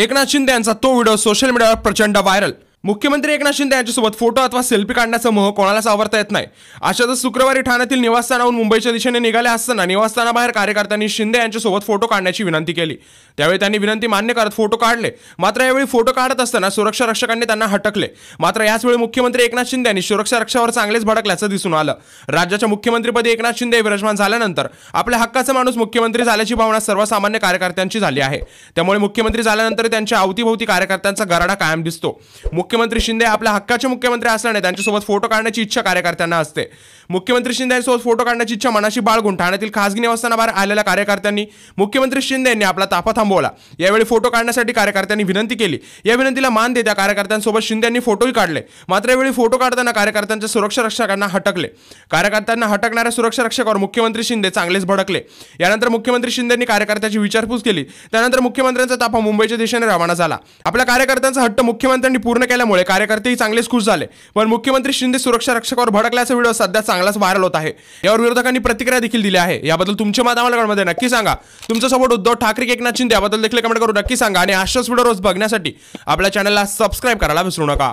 एकनाथ शिंदे यांचा तो video social मीडियावर प्रचंड व्हायरल मुख्यमंत्री एकनाथ शिंदे यांच्यासोबत फोटो अथवा सेल्फी काढण्याचा मोह कोणालाच आवरता येत नाही अशातच शुक्रवारी ठाण्यातील निवासस्थानाहून मुंबईच्या दिशेने निघाले असताना निवासस्थानाबाहेर कार्यकर्त्यांनी शिंदे यांच्यासोबत फोटो काढण्याची विनंती केली त्यावेळी त्यांनी विनंती मान्य करत फोटो काढले मात्र यावेळी फोटो काढत असताना सुरक्षा रक्षकांनी त्यांना हटकले मात्र याचवेळी मुख्यमंत्री एकनाथ शिंदे यांनी सुरक्षा रक्षावर चांगलेच भडकल्याचं दिसून आलं राज्याच्या मुख्यमंत्रीपदी एकनाथ शिंदे विराजमान झाल्यानंतर आपल्या हक्काचा माणूस मुख्यमंत्री झाल्याची भावना सर्वसामान्य कार्यकर्त्यांची झाली आहे त्यामुळे मुख्यमंत्री झाल्यानंतर त्यांच्या अवतीभोवती कार्यकर्त्यांचा गराडा कायम दिसतो मुख्यमंत्री शिंदे आपल्या हक्काचे मुख्यमंत्री असल्याने त्यांच्यासोबत फोटो काढण्याची इच्छा कार्यकर्त्यांना असते मुख्यमंत्री शिंदे यांच्यासोबत फोटो काढण्याची इच्छा मनाशी बाळगून ठाण्यातील खासगी निवासस्थानाबाहेर आलेल्या कार्यकर्त्यांनी मुख्यमंत्री शिंदे यांनी आपला ताफा थांबवला यावेळी फोटो काढण्यासाठी कार्यकर्त्यांनी विनंती केली या विनंतीला मान देत्या कार्यकर्त्यांसोबत शिंदे यांनी फोटोही काढले मात्र यावेळी फोटो काढताना कार्यकर्त्यांच्या सुरक्षा रक्षकांना हटकले कार्यकर्त्यांना हटकणाऱ्या सुरक्षा रक्षकावर मुख्यमंत्री शिंदे चांगलेच भडकले यानंतर मुख्यमंत्री शिंदे यांनी कार्यकर्त्याची विचारपूस केली त्यानंतर मुख्यमंत्र्यांचा ताफा मुंबईच्या दिशेने रवाना झाला आपल्या कार्यकर्त्यांचा हट्ट मुख्यमंत्र्यांनी पूर्ण केला झाल्यामुळे कार्यकर्तेही चांगलेच खुश झाले पण मुख्यमंत्री शिंदे सुरक्षा रक्षकावर भडकल्याचा व्हिडिओ सध्या चांगलाच व्हायरल होत आहे यावर विरोधकांनी प्रतिक्रिया देखील दिली आहे याबद्दल तुमचे मत आम्हाला नक्की सांगा तुमचा सपोर्ट उद्धव ठाकरे एकनाथ शिंदे याबद्दल देखील कमेंट करू नक्की सांगा आणि अशाच व्हिडिओ रोज बघण्यासाठी आपल्या चॅनलला सबस्क्राईब करायला विसरू नका